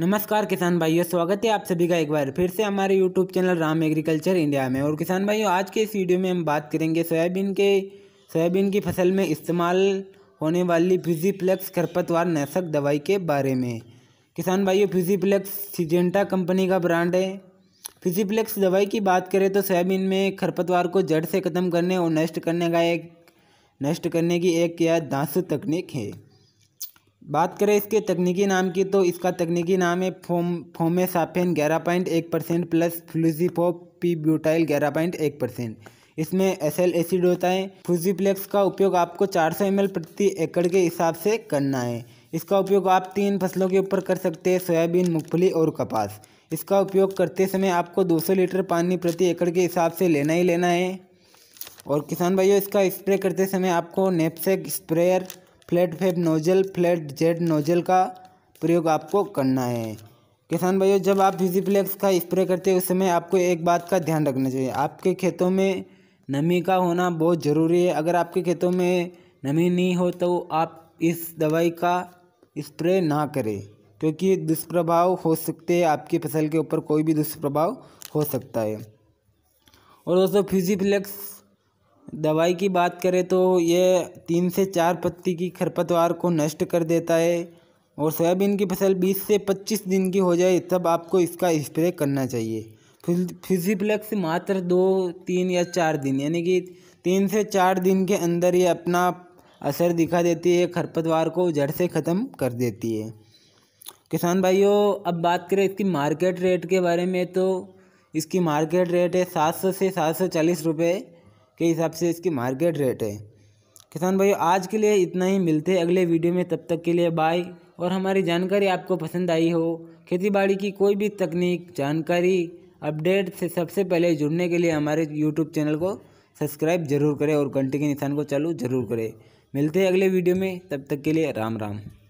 नमस्कार किसान भाइयों स्वागत है आप सभी का एक बार फिर से हमारे YouTube channel Ram agriculture India में और किसान भाइयों आज के इस वीडियो में हम बात करेंगे सोयाबीन के सोयाबीन की फसल में इस्तेमाल होने वाली फ्यूजीप्लेक्स खरपतवार नाशक दवाई के बारे में किसान भाइयों फ्यूजीप्लेक्स सिजेंटा कंपनी का ब्रांड है फिजिप्लेक्स दवाई की बात करें तो सोयाबीन में खरपतवार को जड़ से ख़त्म करने और नष्ट करने का एक नष्ट करने की एक या धांसु तकनीक है बात करें इसके तकनीकी नाम की तो इसका तकनीकी नाम है फोम फोमेसाफेन ग्यारह पॉइंट एक percent plus fluazifop P butyl ग्यारह पॉइंट एक परसेंट इसमें एसल एसिड होता है फूजीप्लेक्स का उपयोग आपको चार सौ एम प्रति एकड़ के हिसाब से करना है इसका उपयोग आप तीन फसलों के ऊपर कर सकते हैं सोयाबीन मूंगफली और कपास इसका उपयोग करते समय आपको 200 लीटर पानी प्रति एकड़ के हिसाब से लेना ही लेना है और किसान भाइयों इसका स्प्रे करते समय आपको knapsack sprayer flat fan nozzle flat jet nozzle का प्रयोग आपको करना है किसान भाइयों जब आप विजीप्लेक्स का स्प्रे करते हैं उस समय आपको एक बात का ध्यान रखना चाहिए आपके खेतों में नमी का होना बहुत ज़रूरी है अगर आपके खेतों में नमी नहीं हो तो आप इस दवाई का स्प्रे ना करें क्योंकि दुष्प्रभाव हो सकते हैं आपकी फसल के ऊपर कोई भी दुष्प्रभाव हो सकता है और दोस्तों फ्यूजीफ्लेक्स दवाई की बात करें तो ये तीन से चार पत्ती की खरपतवार को नष्ट कर देता है और सोयाबीन की फसल बीस से पच्चीस दिन की हो जाए तब आपको इसका स्प्रे करना चाहिए फिजिप्लेक्स मात्र दो तीन या चार दिन यानी कि तीन से चार दिन के अंदर ये अपना असर दिखा देती है खरपतवार को जड़ से ख़त्म कर देती है किसान भाइयों अब बात करें इसकी मार्केट रेट के बारे में तो इसकी मार्केट रेट है सात सौ से सात सौ चालीस रुपये के हिसाब से इसकी मार्केट रेट है किसान भाइयों आज के लिए इतना ही मिलते हैं अगले वीडियो में तब तक के लिए बाय और हमारी जानकारी आपको पसंद आई हो बाड़ी की कोई भी तकनीक जानकारी अपडेट से सबसे पहले जुड़ने के लिए हमारे यूट्यूब चैनल को सब्सक्राइब जरूर करें और घंटे के निशान को चालू जरूर करें मिलते हैं अगले वीडियो में तब तक के लिए राम राम